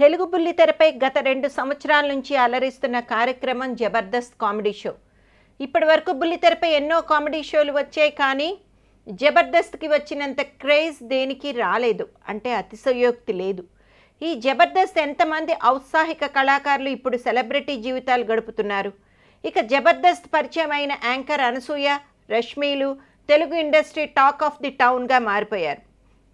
తెలుగు బుల్లితెరపై గత రెండు సంవత్సరాల నుంచి అలరిస్తున్న కార్యక్రమం జబర్దస్త్ కామెడీ షో ఇప్పటి వరకు బుల్లితెరపై ఎన్నో కామెడీ షోలు వచ్చాయి కానీ జబర్దస్త్కి వచ్చినంత క్రేజ్ దేనికి రాలేదు అంటే అతిశయోక్తి లేదు ఈ జబర్దస్త్ ఎంతమంది ఔత్సాహిక కళాకారులు ఇప్పుడు సెలబ్రిటీ జీవితాలు గడుపుతున్నారు ఇక జబర్దస్త్ పరిచయం అయిన యాంకర్ అనసూయ రష్మీలు Telugu industry talk of the టౌన్గా మారిపోయారు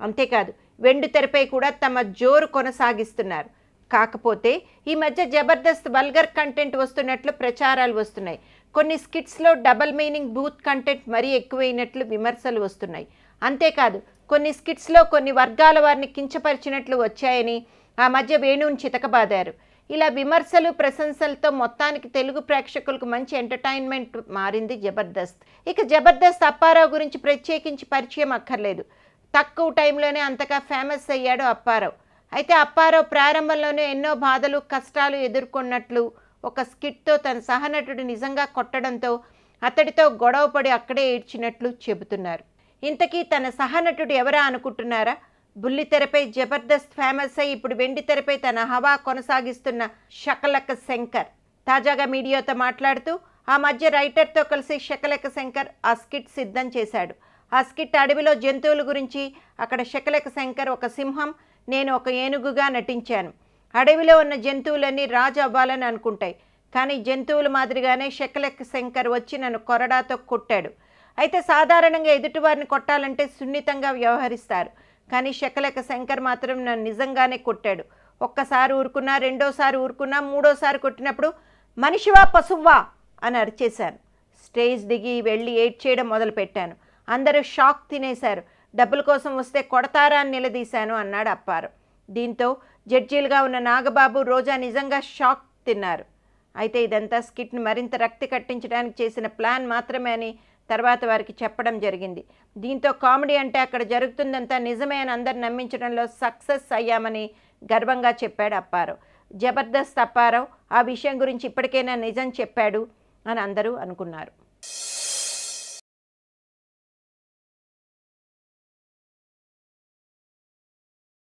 అంతేకాదు వెండి తెరపై కూడా తమ జోరు కొనసాగిస్తున్నారు కాకపోతే ఈ మధ్య జబర్దస్త్ వల్గర్ కంటెంట్ వస్తున్నట్లు ప్రచారాలు వస్తున్నాయి కొన్ని స్కిట్స్లో డబల్ మీనింగ్ బూత్ కంటెంట్ మరీ ఎక్కువైనట్లు విమర్శలు వస్తున్నాయి అంతేకాదు కొన్ని స్కిట్స్లో కొన్ని వర్గాల వారిని కించపరిచినట్లు వచ్చాయని ఆ మధ్య వేణువుని చితకబాదారు ఇలా విమర్శలు ప్రశంసలతో మొత్తానికి తెలుగు ప్రేక్షకులకు మంచి ఎంటర్టైన్మెంట్ మారింది జబర్దస్త్ ఇక జబర్దస్త్ అప్పారావు గురించి ప్రత్యేకించి పరిచయం అక్కర్లేదు తక్కువ టైంలోనే అంతగా ఫేమస్ అయ్యాడు అప్పారావు అయితే అప్పారావు ప్రారంభంలోనే ఎన్నో బాధలు కష్టాలు ఎదుర్కొన్నట్లు ఒక స్కిట్తో తన సహనటుడు నిజంగా కొట్టడంతో అతడితో గొడవపడి అక్కడే ఏడ్చినట్లు చెబుతున్నారు ఇంతకీ తన సహనటుడు ఎవరా అనుకుంటున్నారా బుల్లితెరపై జబర్దస్త్ ఫేమస్ అయి ఇప్పుడు వెండి తెరపై తన హవా కొనసాగిస్తున్న షకలక శంకర్ తాజాగా మీడియాతో మాట్లాడుతూ ఆ మధ్య రైటర్తో కలిసి షకలక శంకర్ ఆ స్కిట్ సిద్ధం చేశాడు ఆ స్కిట్ అడవిలో జంతువుల గురించి అక్కడ శకలక శంకర్ ఒక సింహం నేను ఒక ఏనుగుగా నటించాను అడవిలో ఉన్న జంతువులన్నీ రాజు అవ్వాలని అనుకుంటాయి కానీ జంతువుల మాదిరిగానే శకలక శంకర్ వచ్చి నన్ను కొరడాతో కొట్టాడు అయితే సాధారణంగా ఎదుటివారిని కొట్టాలంటే సున్నితంగా వ్యవహరిస్తారు కానీ శకలక శంకర్ మాత్రం నన్ను నిజంగానే కొట్టాడు ఒక్కసారి ఊరుకున్నా రెండోసారి ఊరుకున్నా మూడోసారి కొట్టినప్పుడు మనిషివా పశువ్వా అని అరిచేశాను స్టేజ్ దిగి వెళ్ళి ఏడ్ చేయడం మొదలుపెట్టాను అందరూ షాక్ తినేశారు డబ్బుల కోసం వస్తే కొడతారా అని నిలదీశాను అన్నాడు అప్పారు దీంతో జడ్జీలుగా ఉన్న నాగబాబు రోజా నిజంగా షాక్ తిన్నారు అయితే ఇదంతా స్కిట్ను మరింత రక్తి కట్టించడానికి చేసిన ప్లాన్ మాత్రమే అని తర్వాత వారికి చెప్పడం జరిగింది దీంతో కామెడీ అంటే అక్కడ జరుగుతుందంతా నిజమే అని అందరు నమ్మించడంలో సక్సెస్ అయ్యామని గర్వంగా చెప్పాడు అప్పారావు జబర్దస్త్ అప్పారావు ఆ విషయం గురించి ఇప్పటికైనా నిజం చెప్పాడు అని అందరూ అనుకున్నారు